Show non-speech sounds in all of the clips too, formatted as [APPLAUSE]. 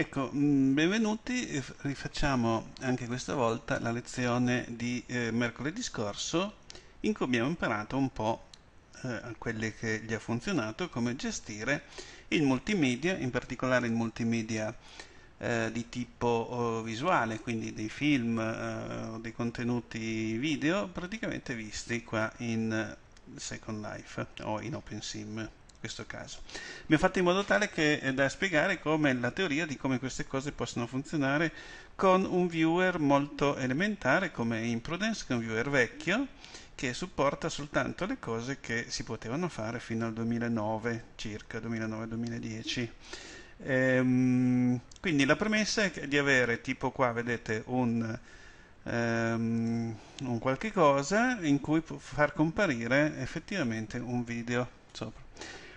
Ecco, mm, benvenuti, rifacciamo anche questa volta la lezione di eh, mercoledì scorso in cui abbiamo imparato un po' eh, quelle che gli ha funzionato, come gestire il multimedia, in particolare il multimedia eh, di tipo oh, visuale, quindi dei film eh, o dei contenuti video praticamente visti qua in Second Life o in OpenSim questo caso. Mi Abbiamo fatto in modo tale che, eh, da spiegare come la teoria di come queste cose possono funzionare con un viewer molto elementare come Imprudence, che è un viewer vecchio, che supporta soltanto le cose che si potevano fare fino al 2009 circa, 2009-2010. Ehm, quindi la premessa è di avere tipo qua vedete un, um, un qualche cosa in cui far comparire effettivamente un video sopra.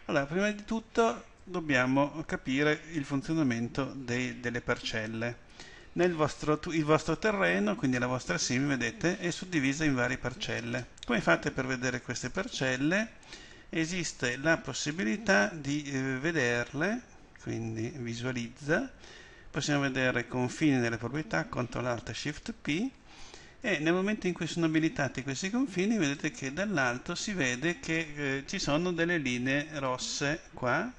Allora, prima di tutto dobbiamo capire il funzionamento dei, delle parcelle. Vostro, il vostro terreno, quindi la vostra sim, vedete, è suddivisa in varie parcelle. Come fate per vedere queste parcelle? Esiste la possibilità di eh, vederle, quindi visualizza, possiamo vedere confini delle proprietà, CTRL SHIFT P, e nel momento in cui sono abilitati questi confini vedete che dall'alto si vede che eh, ci sono delle linee rosse qua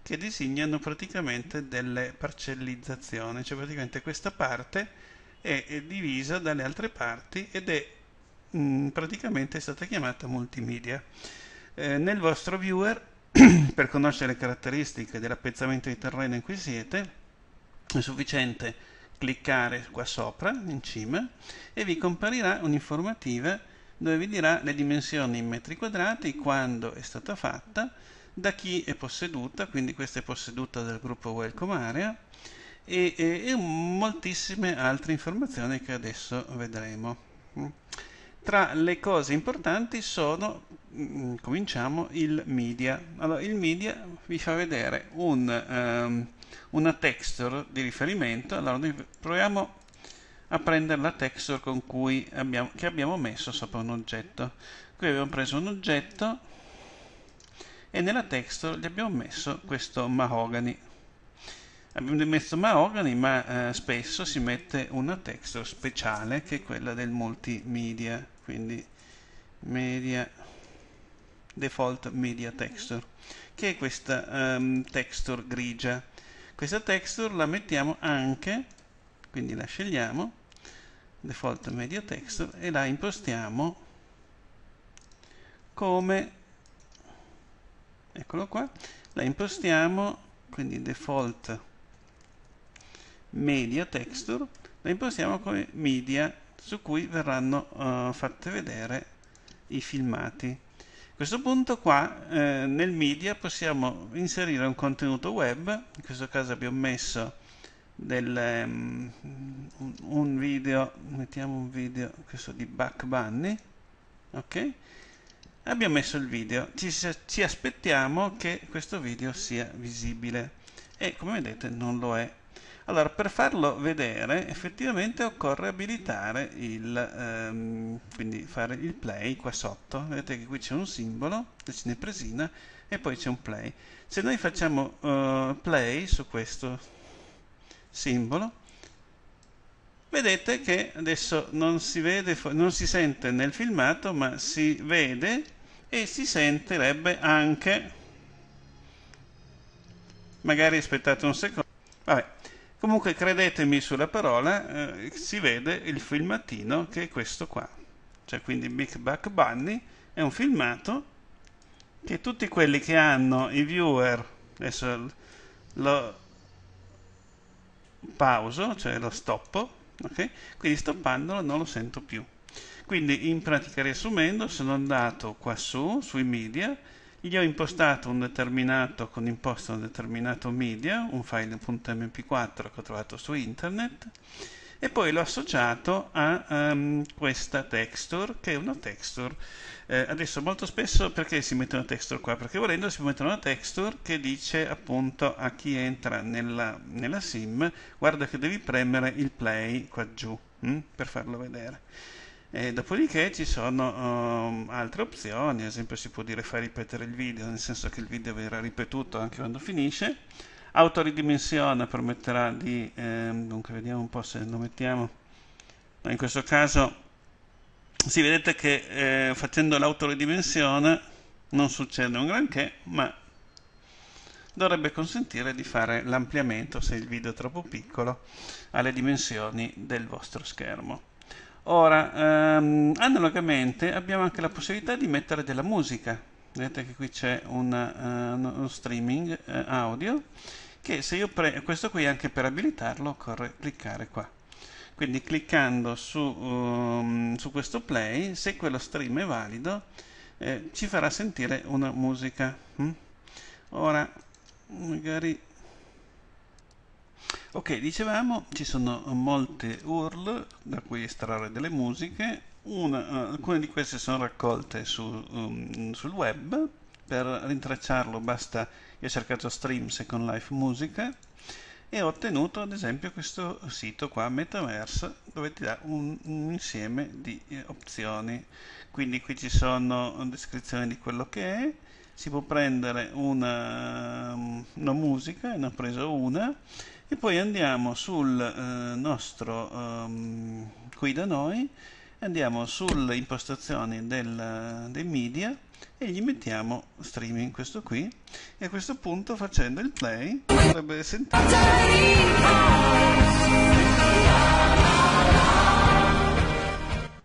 che disegnano praticamente delle parcellizzazioni, cioè praticamente questa parte è, è divisa dalle altre parti ed è mh, mm, praticamente è stata chiamata multimedia. Eh, nel vostro viewer, [CLEARS THROAT] per conoscere le caratteristiche dell'appezzamento di terreno in cui siete, è sufficiente cliccare qua sopra, in cima, e vi comparirà un'informativa dove vi dirà le dimensioni in metri quadrati, quando è stata fatta, da chi è posseduta, quindi questa è posseduta dal gruppo Welcome Area, e, e, e moltissime altre informazioni che adesso vedremo. Tra le cose importanti sono, mm, cominciamo, il media. Allora, il media vi fa vedere un... Um, una texture di riferimento, allora noi proviamo a prendere la texture abbiamo, che abbiamo messo sopra un oggetto. Qui abbiamo preso un oggetto e nella texture gli abbiamo messo questo mahogany. Abbiamo messo mahogany ma eh, spesso si mette una texture speciale che è quella del multimedia, quindi media default media texture, che è questa um, texture grigia questa texture la mettiamo anche quindi la scegliamo default media texture e la impostiamo come eccolo qua la impostiamo quindi default media texture la impostiamo come media su cui verranno uh, fatte vedere i filmati questo punto qua eh, nel media possiamo inserire un contenuto web, in questo caso abbiamo messo del, um, un video, mettiamo un video, questo di Buck Bunny, ok? Abbiamo messo il video, ci, ci aspettiamo che questo video sia visibile e come vedete non lo è allora, per farlo vedere, effettivamente occorre abilitare il, ehm, quindi fare il play qua sotto. Vedete che qui c'è un simbolo, la cinepresina, e poi c'è un play. Se noi facciamo uh, play su questo simbolo, vedete che adesso non si, vede, non si sente nel filmato, ma si vede e si sentirebbe anche... Magari aspettate un secondo. Vabbè, Comunque credetemi sulla parola, eh, si vede il filmatino che è questo qua. Cioè quindi Big Back Bunny è un filmato che tutti quelli che hanno i viewer, adesso lo pauso, cioè lo stoppo, ok? Quindi stoppandolo non lo sento più. Quindi in pratica riassumendo sono andato qua su, sui media, gli ho impostato un determinato con imposto un determinato media, un file.mp4 che ho trovato su internet e poi l'ho associato a um, questa texture che è una texture eh, adesso molto spesso perché si mette una texture qua? perché volendo si mette una texture che dice appunto a chi entra nella, nella sim guarda che devi premere il play qua giù hm? per farlo vedere e dopodiché ci sono um, altre opzioni, ad esempio si può dire far ripetere il video, nel senso che il video verrà ripetuto anche quando finisce. Autoridimensione permetterà di, ehm, dunque vediamo un po' se lo mettiamo, in questo caso si vedete che eh, facendo l'autoridimensione non succede un granché, ma dovrebbe consentire di fare l'ampliamento se il video è troppo piccolo alle dimensioni del vostro schermo. Ora, ehm, analogamente abbiamo anche la possibilità di mettere della musica. Vedete che qui c'è un, uh, eh, uno streaming uh, audio che se io pre questo qui anche per abilitarlo occorre cliccare qua. Quindi cliccando su, um, su questo play, se quello stream è valido, eh, ci farà sentire una musica. Mm? Ora, magari ok dicevamo ci sono molte URL da cui estrarre delle musiche Una, eh, alcune di queste sono raccolte su, um, sul web per rintracciarlo basta io ho cercato streams con Life musica e ho ottenuto ad esempio questo sito qua metaverse dove ti dà un, un insieme di eh, opzioni quindi qui ci sono descrizioni di quello che è si può prendere una, una musica ne ho preso una e poi andiamo sul eh, nostro um, qui da noi andiamo sulle impostazioni del, dei media e gli mettiamo streaming questo qui e a questo punto facendo il play dovrebbe sentire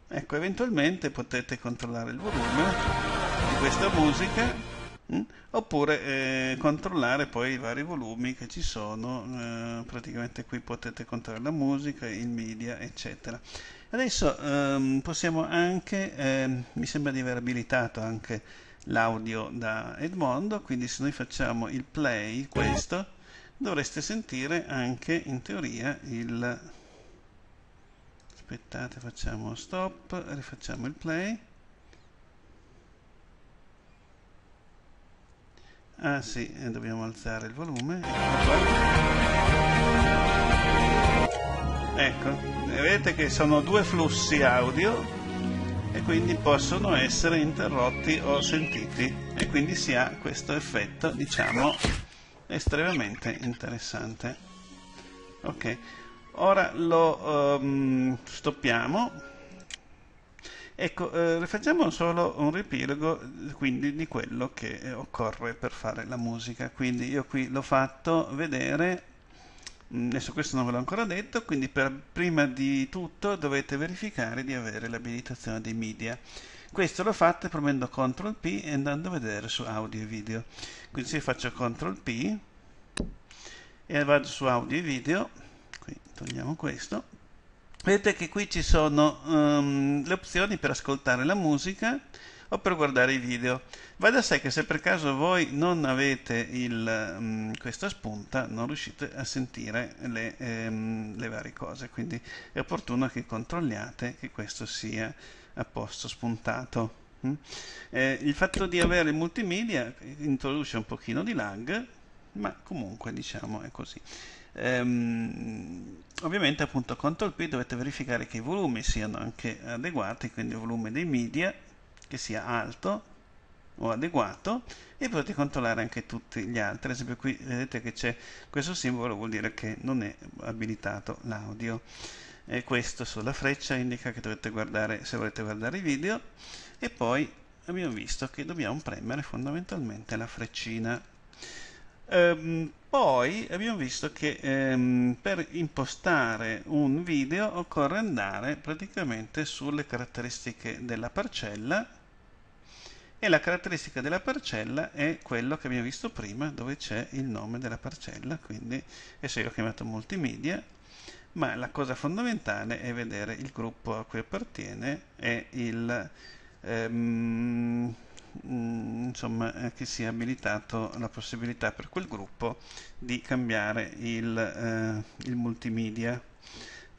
ecco eventualmente potete controllare il volume di questa musica Mm? oppure eh, controllare poi i vari volumi che ci sono, eh, praticamente qui potete controllare la musica, il media, eccetera. Adesso ehm, possiamo anche, ehm, mi sembra di aver abilitato anche l'audio da Edmondo, quindi se noi facciamo il play, questo, dovreste sentire anche in teoria il... aspettate, facciamo stop, rifacciamo il play. Ah sì, eh, dobbiamo alzare il volume. Ecco, vedete che sono due flussi audio e quindi possono essere interrotti o sentiti e quindi si ha questo effetto, diciamo, estremamente interessante. Ok, ora lo um, stoppiamo Ecco, eh, facciamo solo un riepilogo quindi di quello che eh, occorre per fare la musica. Quindi io qui l'ho fatto vedere, mm, adesso questo non ve l'ho ancora detto, quindi per, prima di tutto dovete verificare di avere l'abilitazione dei media. Questo lo fate premendo CTRL P e andando a vedere su audio e video. Quindi se faccio CTRL P e vado su audio e video, qui togliamo questo, Vedete che qui ci sono um, le opzioni per ascoltare la musica o per guardare i video. Va da sé che se per caso voi non avete il, um, questa spunta non riuscite a sentire le, um, le varie cose, quindi è opportuno che controlliate che questo sia a posto spuntato. Mm? Eh, il fatto di avere il multimedia introduce un pochino di lag, ma comunque diciamo è così. Ehm, ovviamente appunto CTRL P dovete verificare che i volumi siano anche adeguati, quindi il volume dei media che sia alto o adeguato e potete controllare anche tutti gli altri. Ad esempio qui vedete che c'è questo simbolo, vuol dire che non è abilitato l'audio. E questo sulla freccia indica che dovete guardare se volete guardare i video e poi abbiamo visto che dobbiamo premere fondamentalmente la freccina Ehm, poi abbiamo visto che ehm, per impostare un video occorre andare praticamente sulle caratteristiche della parcella e la caratteristica della parcella è quello che abbiamo visto prima dove c'è il nome della parcella quindi adesso io ho chiamato multimedia ma la cosa fondamentale è vedere il gruppo a cui appartiene e il ehm, Mm, insomma, eh, che sia abilitato la possibilità per quel gruppo di cambiare il, eh, il multimedia.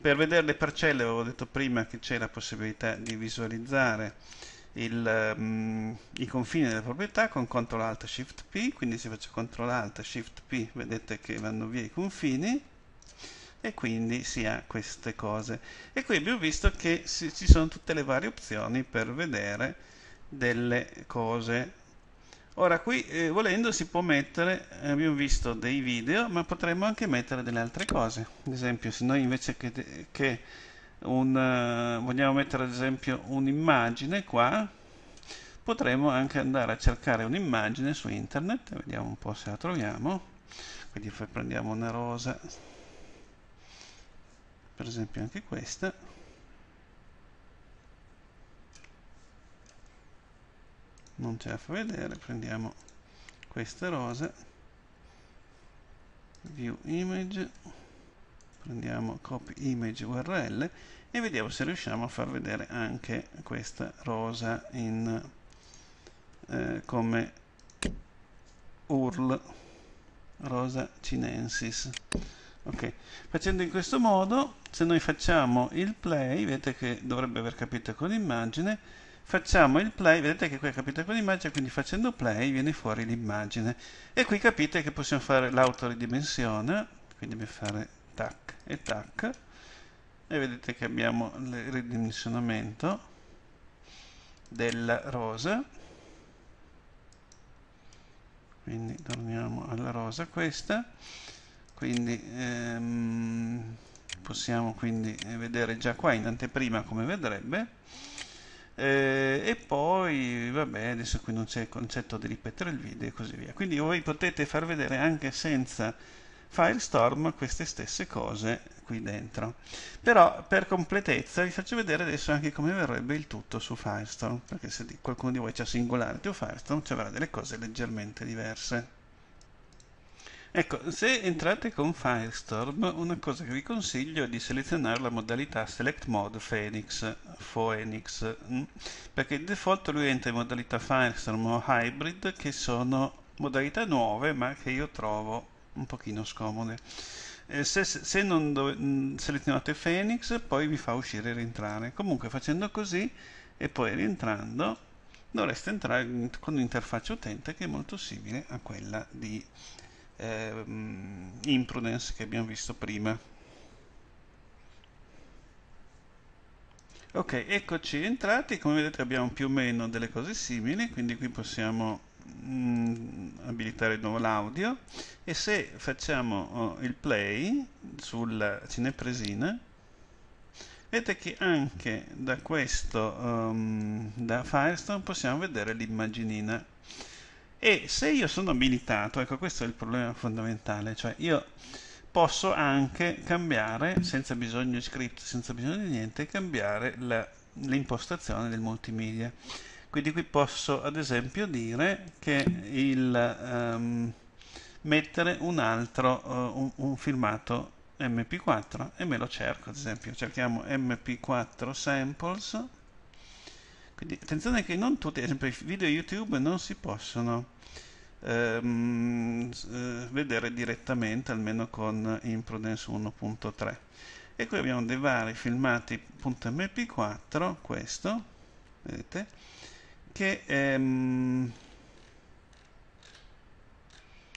Per vedere le parcelle avevo detto prima che c'è la possibilità di visualizzare il, mh, mm, i confini delle proprietà con CTRL ALT SHIFT P, quindi se faccio CTRL ALT SHIFT P vedete che vanno via i confini e quindi si ha queste cose. E qui abbiamo visto che si, ci sono tutte le varie opzioni per vedere delle cose ora qui eh, volendo si può mettere eh, abbiamo visto dei video ma potremmo anche mettere delle altre cose ad esempio se noi invece che, che un, eh, vogliamo mettere ad esempio un'immagine qua potremmo anche andare a cercare un'immagine su internet vediamo un po' se la troviamo quindi prendiamo una rosa per esempio anche questa non ce la fa vedere prendiamo queste rose view image prendiamo copy image url e vediamo se riusciamo a far vedere anche questa rosa in, eh, come url rosa cinensis ok facendo in questo modo se noi facciamo il play vedete che dovrebbe aver capito con l'immagine facciamo il play, vedete che qui è con l'immagine, quindi facendo play viene fuori l'immagine e qui capite che possiamo fare l'autoridimensione, quindi dobbiamo fare tac e tac e vedete che abbiamo il ridimensionamento della rosa quindi torniamo alla rosa questa quindi ehm, possiamo quindi vedere già qua in anteprima come vedrebbe eh, e poi vabbè adesso qui non c'è il concetto di ripetere il video e così via quindi voi potete far vedere anche senza Firestorm queste stesse cose qui dentro però per completezza vi faccio vedere adesso anche come verrebbe il tutto su Firestorm perché se qualcuno di voi c'ha Singularity o Firestorm ci avrà delle cose leggermente diverse Ecco, se entrate con Firestorm, una cosa che vi consiglio è di selezionare la modalità Select Mode Phoenix, Phoenix mm? perché di default lui entra in modalità Firestorm o Hybrid, che sono modalità nuove, ma che io trovo un pochino scomode. Eh, se, se, non do, mm, selezionate Phoenix, poi vi fa uscire e rientrare. Comunque facendo così e poi rientrando, dovreste entrare con un'interfaccia utente che è molto simile a quella di ehm, imprudence che abbiamo visto prima. Ok, eccoci entrati, come vedete abbiamo più o meno delle cose simili, quindi qui possiamo mh, mm, abilitare di nuovo l'audio e se facciamo oh, il play sulla cinepresina, vedete che anche da questo, um, da Firestone, possiamo vedere l'immaginina. E se io sono abilitato, ecco questo è il problema fondamentale, cioè io posso anche cambiare, senza bisogno di script, senza bisogno di niente, cambiare la, l'impostazione del multimedia. Quindi qui posso ad esempio dire che il, um, mettere un altro, uh, un, un filmato mp4 e me lo cerco ad esempio, cerchiamo mp4 samples quindi attenzione che non tutti, ad esempio i video YouTube non si possono ehm, eh, vedere direttamente, almeno con Imprudence 1.3. E qui abbiamo dei vari filmati mp 4 questo, vedete, che ehm,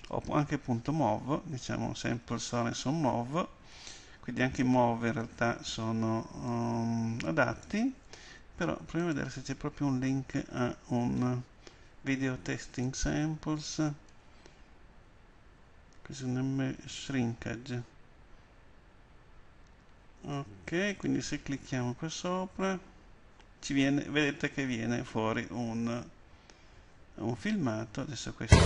ho anche punto .mov, diciamo sample source on mov, quindi anche i mov in realtà sono um, adatti però proviamo a vedere se c'è proprio un link a un video testing samples questo è un shrinkage ok quindi se clicchiamo qua sopra ci viene, vedete che viene fuori un, un filmato adesso questo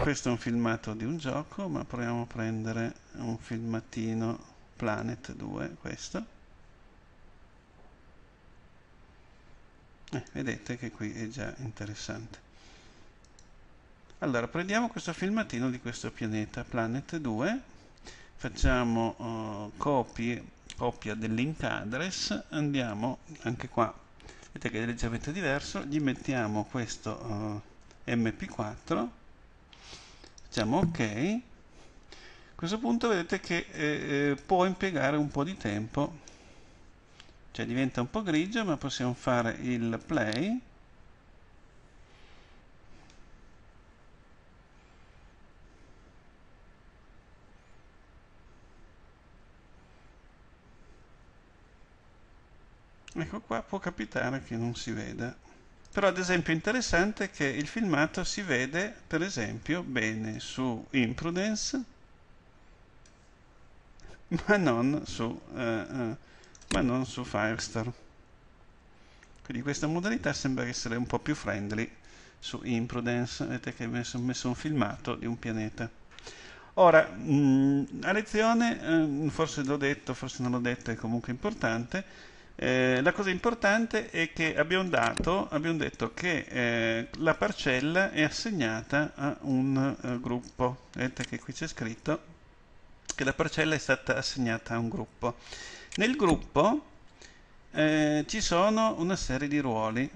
questo è un filmato di un gioco ma proviamo a prendere un filmatino Planet 2 questo eh, vedete che qui è già interessante allora prendiamo questo filmatino di questo pianeta planet 2 facciamo uh, copie, copia del link address andiamo anche qua vedete che è leggermente diverso gli mettiamo questo uh, eh, mp4 facciamo ok a questo punto vedete che eh, eh può impiegare un po' di tempo cioè diventa un po' grigio ma possiamo fare il play ecco qua può capitare che non si veda però ad esempio interessante che il filmato si vede per esempio bene su Imprudence ma non su uh, uh, ma non su Firestar. Quindi questa modalità sembra essere un po' più friendly su Imprudence, vedete che mi sono messo un filmato di un pianeta. Ora, mh, mm, a lezione, eh, forse l'ho detto, forse non l'ho detto, è comunque importante, eh, la cosa importante è che abbiamo, dato, abbiamo detto che eh, la parcella è assegnata a un uh, gruppo, vedete che qui c'è scritto che la parcella è stata assegnata a un gruppo. Nel gruppo eh, ci sono una serie di ruoli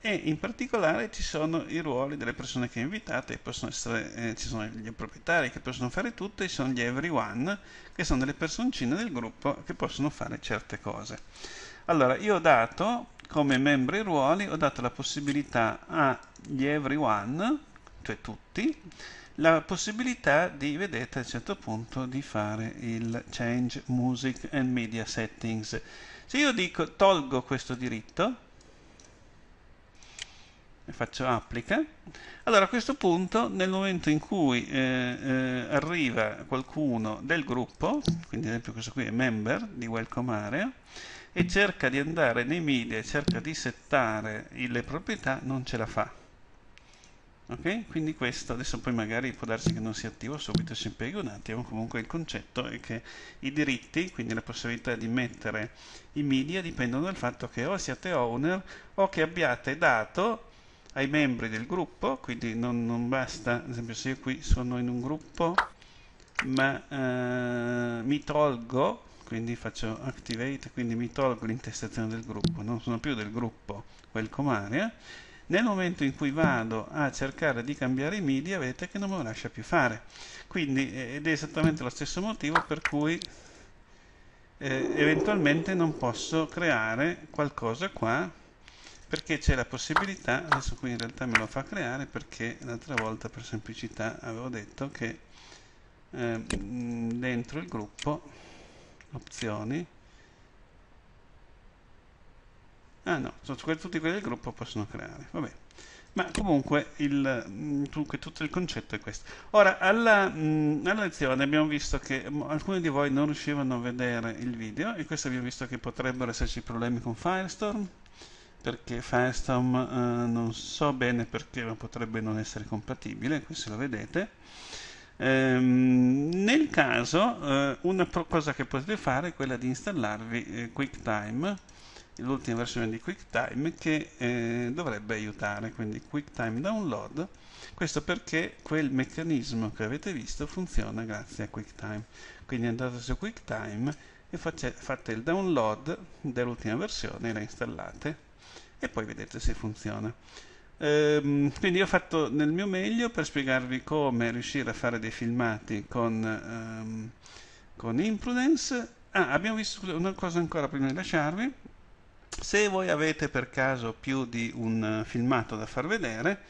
e in particolare ci sono i ruoli delle persone che invitate, essere, eh, ci sono gli proprietari che possono fare tutto e ci sono gli everyone che sono delle personcine del gruppo che possono fare certe cose. Allora, io ho dato come membri ruoli, ho dato la possibilità agli everyone, cioè tutti, la possibilità di, vedete, a un certo punto di fare il Change Music and Media Settings. Se io dico tolgo questo diritto, e faccio applica, allora a questo punto nel momento in cui eh, eh, arriva qualcuno del gruppo, quindi ad esempio questo qui è member di Welcome Area, e cerca di andare nei media, e cerca di settare le proprietà, non ce la fa ok quindi questo adesso poi magari può darsi che non sia attivo subito si impiega un attimo comunque il concetto è che i diritti quindi la possibilità di mettere i media dipendono dal fatto che o siate owner o che abbiate dato ai membri del gruppo quindi non, non basta ad esempio se io qui sono in un gruppo ma eh, mi tolgo quindi faccio activate quindi mi tolgo l'intestazione del gruppo non sono più del gruppo welcome area nel momento in cui vado a cercare di cambiare i media, vedete che non me lo lascia più fare. Quindi, eh, ed è esattamente lo stesso motivo per cui eh, eventualmente non posso creare qualcosa qua perché c'è la possibilità, adesso qui in realtà me lo fa creare perché l'altra volta per semplicità avevo detto che eh, dentro il gruppo opzioni ah no, tutti quelli del gruppo possono creare, vabbè. Ma comunque il, mm, tutto il concetto è questo. Ora, alla, mm, alla, lezione abbiamo visto che mm, alcuni di voi non riuscivano a vedere il video e questo abbiamo visto che potrebbero esserci problemi con Firestorm perché Firestorm eh, non so bene perché ma potrebbe non essere compatibile, questo lo vedete. Ehm, nel caso, eh, una cosa che potete fare è quella di installarvi eh, QuickTime l'ultima versione di QuickTime che eh, dovrebbe aiutare, quindi QuickTime Download, questo perché quel meccanismo che avete visto funziona grazie a QuickTime. Quindi andate su QuickTime e face, fate il download dell'ultima versione, la installate e poi vedete se funziona. Ehm, quindi ho fatto nel mio meglio per spiegarvi come riuscire a fare dei filmati con, ehm, con Imprudence. Ah, abbiamo visto una cosa ancora prima di lasciarvi, se voi avete per caso più di un eh, filmato da far vedere,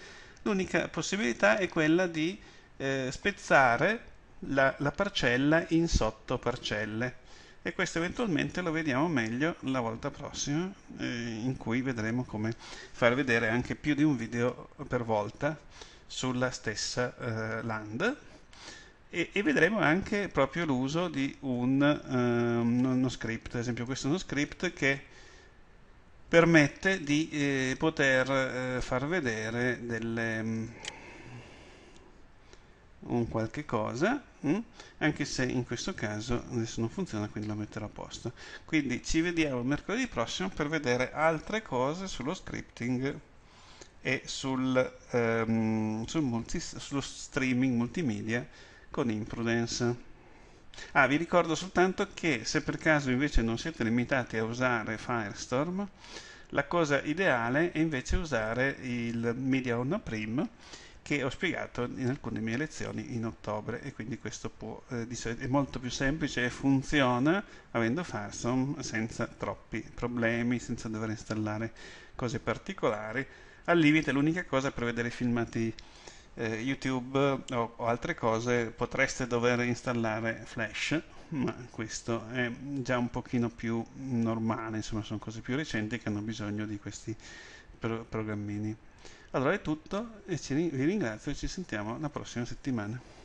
l'unica possibilità è quella di eh, spezzare la, la parcella in sottoparcelle e questo eventualmente lo vediamo meglio la volta prossima eh, in cui vedremo come far vedere anche più di un video per volta sulla stessa eh, land e, e, vedremo anche proprio l'uso di un, eh, uno script, ad esempio questo è uno script che permette di eh, poter eh, far vedere delle, um, un qualche cosa mh? Mm? anche se in questo caso adesso non funziona quindi lo metterò a posto quindi ci vediamo mercoledì prossimo per vedere altre cose sullo scripting e sul, um, sul multi, sullo streaming multimedia con Imprudence Ah, vi ricordo soltanto che se per caso invece non siete limitati a usare Firestorm, la cosa ideale è invece usare il Media One Prim che ho spiegato in alcune mie lezioni in ottobre e quindi questo può, eh, è molto più semplice e funziona avendo Firestorm senza troppi problemi, senza dover installare cose particolari. Al limite l'unica cosa è per vedere i filmati eh, YouTube eh, o, o, altre cose potreste dover installare Flash, ma questo è già un pochino più normale, insomma sono cose più recenti che hanno bisogno di questi pro programmini. Allora è tutto e ci, vi ringrazio e ci sentiamo la prossima settimana.